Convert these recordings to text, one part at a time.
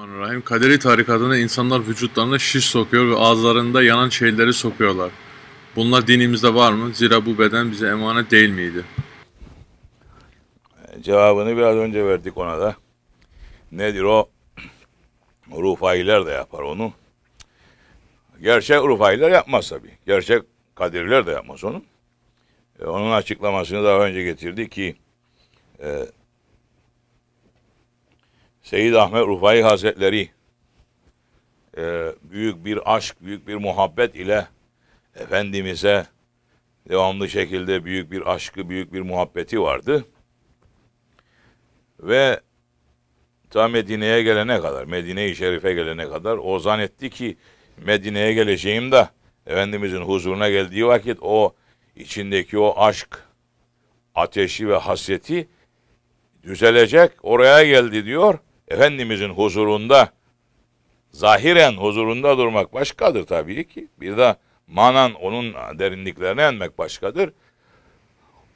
Bismillahirrahmanirrahim. Kaderi tarikatında insanlar vücutlarına şiş sokuyor ve ağızlarında yanan şeyleri sokuyorlar. Bunlar dinimizde var mı? Zira bu beden bize emanet değil miydi? E, cevabını biraz önce verdik ona da. Nedir o? Rufailer de yapar onu. Gerçek Rufailer yapmaz tabi. Gerçek Kadiriler de yapmaz onu. E, onun açıklamasını daha önce getirdi ki e, Seyyid Ahmet Rufai Hazretleri e, büyük bir aşk, büyük bir muhabbet ile Efendimiz'e devamlı şekilde büyük bir aşkı, büyük bir muhabbeti vardı. Ve ta Medine'ye gelene kadar, Medine-i Şerif'e gelene kadar o zannetti ki Medine'ye geleceğim de Efendimizin huzuruna geldiği vakit o içindeki o aşk, ateşi ve hasreti düzelecek. Oraya geldi diyor. Efendimizin huzurunda zahiren huzurunda durmak başkadır tabii ki. Bir de manan onun derinliklerine inmek başkadır.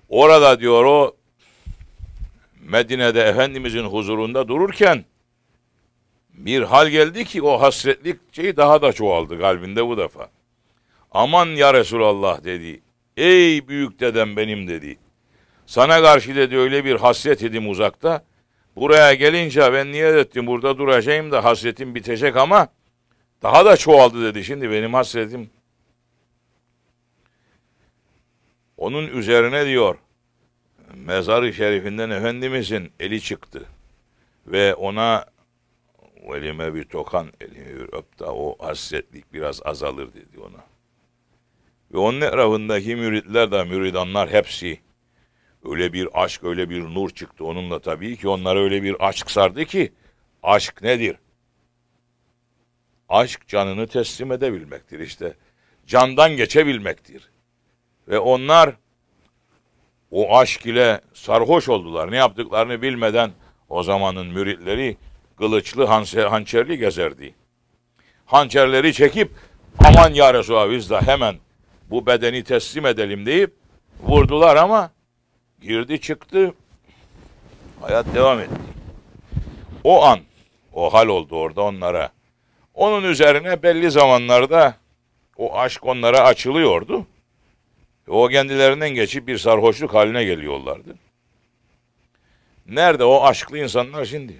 Orada diyor o Medine'de Efendimizin huzurunda dururken bir hal geldi ki o hasretlik şeyi daha da çoğaldı kalbinde bu defa. Aman ya Resulallah dedi. Ey büyük dedem benim dedi. Sana karşı dedi öyle bir hasret edim uzakta. Buraya gelince ben niye ettim burada duracağım da hasretim bitecek ama daha da çoğaldı dedi. Şimdi benim hasretim onun üzerine diyor mezarı şerifinden Efendimizin eli çıktı ve ona elime bir tokan elimi bir öp da o hasretlik biraz azalır dedi ona. Ve onun etrafındaki müritler de müridanlar hepsi Öyle bir aşk, öyle bir nur çıktı onunla tabii ki. Onlara öyle bir aşk sardı ki. Aşk nedir? Aşk canını teslim edebilmektir işte. Candan geçebilmektir. Ve onlar o aşk ile sarhoş oldular. Ne yaptıklarını bilmeden o zamanın müritleri kılıçlı hançerli gezerdi. Hançerleri çekip aman ya Resulallah biz de hemen bu bedeni teslim edelim deyip vurdular ama Girdi çıktı. Hayat devam etti. O an, o hal oldu orada onlara. Onun üzerine belli zamanlarda o aşk onlara açılıyordu. E, o kendilerinden geçip bir sarhoşluk haline geliyorlardı. Nerede o aşklı insanlar şimdi?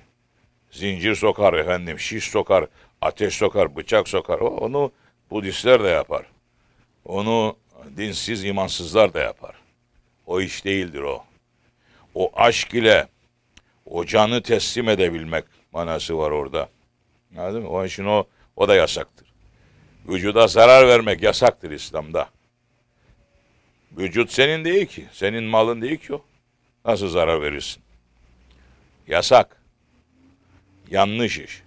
Zincir sokar efendim, şiş sokar, ateş sokar, bıçak sokar. Onu Budistler de yapar. Onu dinsiz imansızlar da yapar. O iş değildir o. O aşk ile o canı teslim edebilmek manası var orada. Anladın mı? Onun için o, o da yasaktır. Vücuda zarar vermek yasaktır İslam'da. Vücut senin değil ki. Senin malın değil ki o. Nasıl zarar verirsin? Yasak. Yanlış iş.